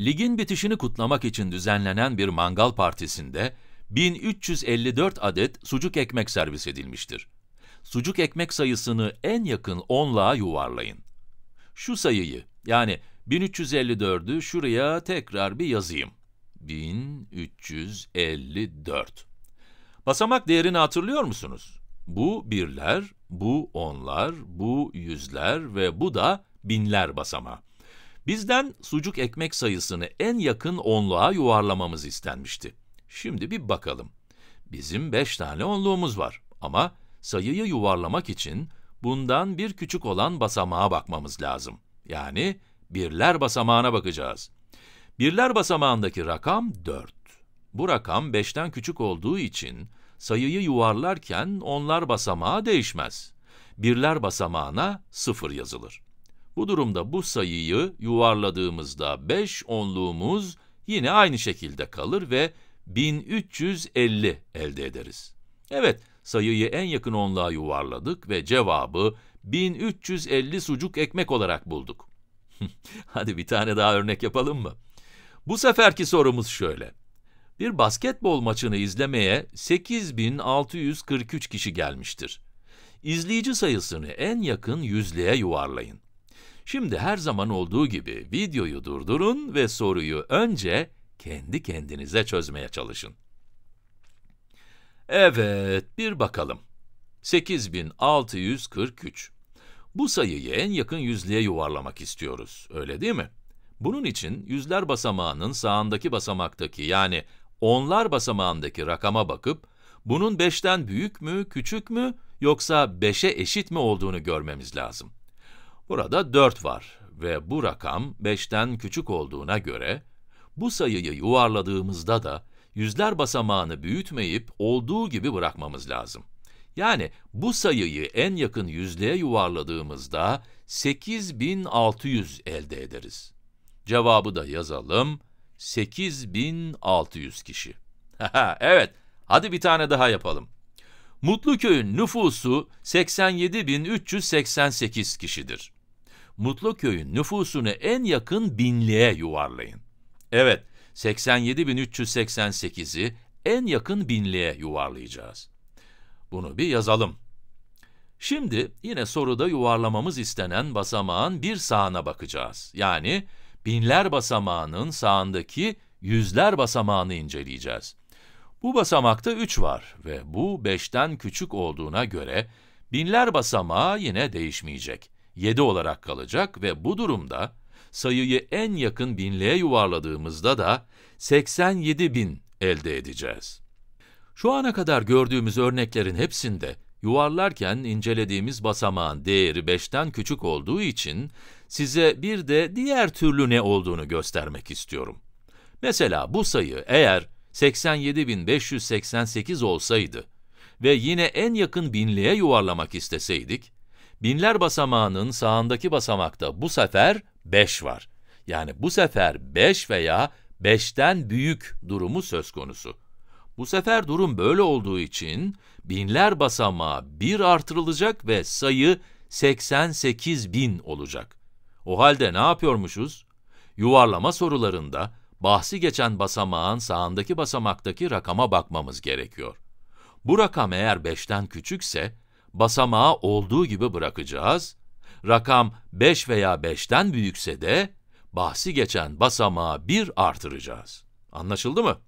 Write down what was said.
Ligin bitişini kutlamak için düzenlenen bir mangal partisinde 1354 adet sucuk ekmek servis edilmiştir. Sucuk ekmek sayısını en yakın 10'luğa yuvarlayın. Şu sayıyı yani 1354'ü şuraya tekrar bir yazayım. 1354. Basamak değerini hatırlıyor musunuz? Bu birler, bu onlar, bu yüzler ve bu da binler basamağı. Bizden sucuk ekmek sayısını en yakın onluğa yuvarlamamız istenmişti. Şimdi bir bakalım. Bizim beş tane onluğumuz var ama sayıyı yuvarlamak için bundan bir küçük olan basamağa bakmamız lazım. Yani birler basamağına bakacağız. Birler basamağındaki rakam 4. Bu rakam 5'ten küçük olduğu için sayıyı yuvarlarken onlar basamağı değişmez. Birler basamağına 0 yazılır. Bu durumda bu sayıyı yuvarladığımızda 5 onluğumuz yine aynı şekilde kalır ve 1350 elde ederiz. Evet, sayıyı en yakın onluğa yuvarladık ve cevabı 1350 sucuk ekmek olarak bulduk. Hadi bir tane daha örnek yapalım mı? Bu seferki sorumuz şöyle. Bir basketbol maçını izlemeye 8643 kişi gelmiştir. İzleyici sayısını en yakın yüzlüğe yuvarlayın. Şimdi her zaman olduğu gibi videoyu durdurun ve soruyu önce kendi kendinize çözmeye çalışın. Evet, bir bakalım. 8643. Bu sayıyı en yakın yüzlüğe yuvarlamak istiyoruz, öyle değil mi? Bunun için yüzler basamağının sağındaki basamaktaki yani onlar basamağındaki rakama bakıp, bunun 5'ten büyük mü, küçük mü, yoksa 5'e eşit mi olduğunu görmemiz lazım. Burada 4 var ve bu rakam 5'ten küçük olduğuna göre bu sayıyı yuvarladığımızda da yüzler basamağını büyütmeyip olduğu gibi bırakmamız lazım. Yani bu sayıyı en yakın yüzlüğe yuvarladığımızda 8600 elde ederiz. Cevabı da yazalım. 8600 kişi. evet, hadi bir tane daha yapalım. Mutluköy'ün nüfusu 87.388 kişidir. Mutluköy'ün nüfusunu en yakın binliğe yuvarlayın. Evet, 87.388'i en yakın binliğe yuvarlayacağız. Bunu bir yazalım. Şimdi yine soruda yuvarlamamız istenen basamağın bir sağına bakacağız. Yani binler basamağının sağındaki yüzler basamağını inceleyeceğiz. Bu basamakta 3 var ve bu 5'ten küçük olduğuna göre binler basamağı yine değişmeyecek. 7 olarak kalacak ve bu durumda sayıyı en yakın binliğe yuvarladığımızda da 87 bin elde edeceğiz. Şu ana kadar gördüğümüz örneklerin hepsinde yuvarlarken incelediğimiz basamağın değeri 5'ten küçük olduğu için size bir de diğer türlü ne olduğunu göstermek istiyorum. Mesela bu sayı eğer 87.588 olsaydı ve yine en yakın binliğe yuvarlamak isteseydik, Binler basamağının sağındaki basamakta bu sefer 5 var. Yani bu sefer 5 veya 5'ten büyük durumu söz konusu. Bu sefer durum böyle olduğu için binler basamağı 1 artırılacak ve sayı 88 bin olacak. O halde ne yapıyormuşuz? Yuvarlama sorularında bahsi geçen basamağın sağındaki basamaktaki rakama bakmamız gerekiyor. Bu rakam eğer 5'ten küçükse basamağı olduğu gibi bırakacağız. Rakam 5 veya 5'ten büyükse de bahsi geçen basamağı 1 artıracağız. Anlaşıldı mı?